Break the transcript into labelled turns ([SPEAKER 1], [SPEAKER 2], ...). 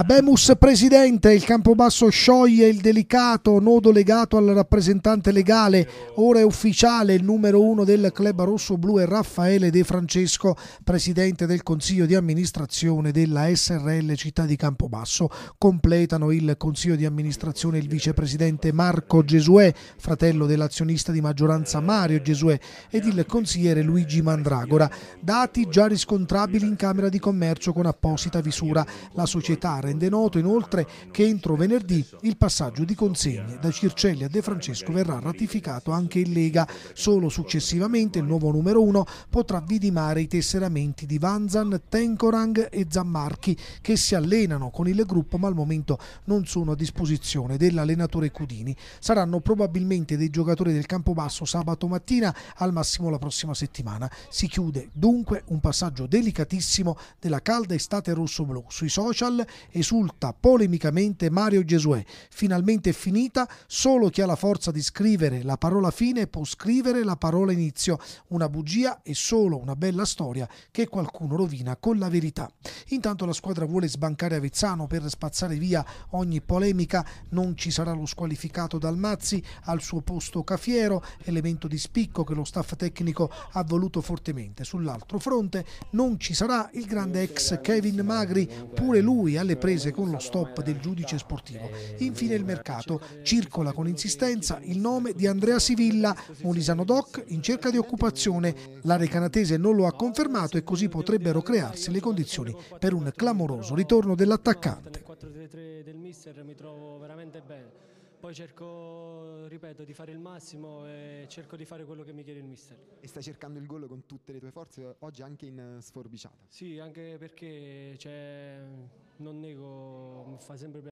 [SPEAKER 1] Abemus presidente, il Campobasso scioglie il delicato nodo legato al rappresentante legale, ora è ufficiale il numero uno del club rosso-blu è Raffaele De Francesco, presidente del consiglio di amministrazione della SRL Città di Campobasso. Completano il consiglio di amministrazione il vicepresidente Marco Gesuè, fratello dell'azionista di maggioranza Mario Gesuè ed il consigliere Luigi Mandragora. Dati già riscontrabili in Camera di Commercio con apposita visura. La società Rende noto inoltre che entro venerdì il passaggio di consegne da Circelli a De Francesco verrà ratificato anche in Lega. Solo successivamente il nuovo numero uno potrà vidimare i tesseramenti di Vanzan, Tenkorang e Zammarchi che si allenano con il gruppo ma al momento non sono a disposizione dell'allenatore Cudini. Saranno probabilmente dei giocatori del campo basso sabato mattina, al massimo la prossima settimana. Si chiude dunque un passaggio delicatissimo della calda estate rosso-blu sui social esulta polemicamente Mario Gesuè. Finalmente è finita, solo chi ha la forza di scrivere la parola fine può scrivere la parola inizio. Una bugia è solo una bella storia che qualcuno rovina con la verità. Intanto la squadra vuole sbancare Avezzano per spazzare via ogni polemica, non ci sarà lo squalificato Dalmazzi al suo posto Cafiero, elemento di spicco che lo staff tecnico ha voluto fortemente. Sull'altro fronte non ci sarà il grande ex Kevin Magri, pure lui alle prese con lo stop del giudice sportivo. Infine il mercato. Circola con insistenza il nome di Andrea Sivilla, Molisano Doc in cerca di occupazione. L'area canatese non lo ha confermato e così potrebbero crearsi le condizioni per un clamoroso ritorno dell'attaccante. 4-3-3 del mister mi trovo veramente bene. Poi cerco, ripeto, di fare il massimo e cerco di fare quello che mi chiede il mister. E stai cercando il gol con tutte le tue forze, oggi anche in eh, sforbiciata? Sì, anche perché cioè, non nego, mi fa sempre piacere.